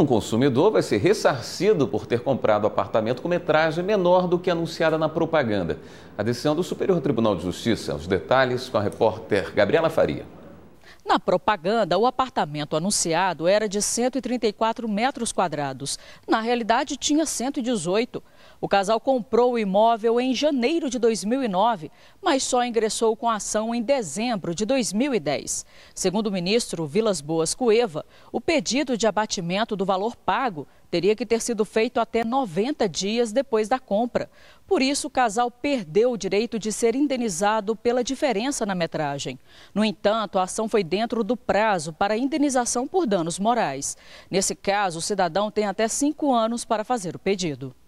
um consumidor vai ser ressarcido por ter comprado apartamento com metragem menor do que anunciada na propaganda. A decisão do Superior Tribunal de Justiça. Os detalhes com a repórter Gabriela Faria. Na propaganda, o apartamento anunciado era de 134 metros quadrados. Na realidade, tinha 118. O casal comprou o imóvel em janeiro de 2009, mas só ingressou com a ação em dezembro de 2010. Segundo o ministro Vilas Boas Cueva, o pedido de abatimento do valor pago teria que ter sido feito até 90 dias depois da compra. Por isso, o casal perdeu o direito de ser indenizado pela diferença na metragem. No entanto, a ação foi dentro do prazo para indenização por danos morais. Nesse caso, o cidadão tem até cinco anos para fazer o pedido.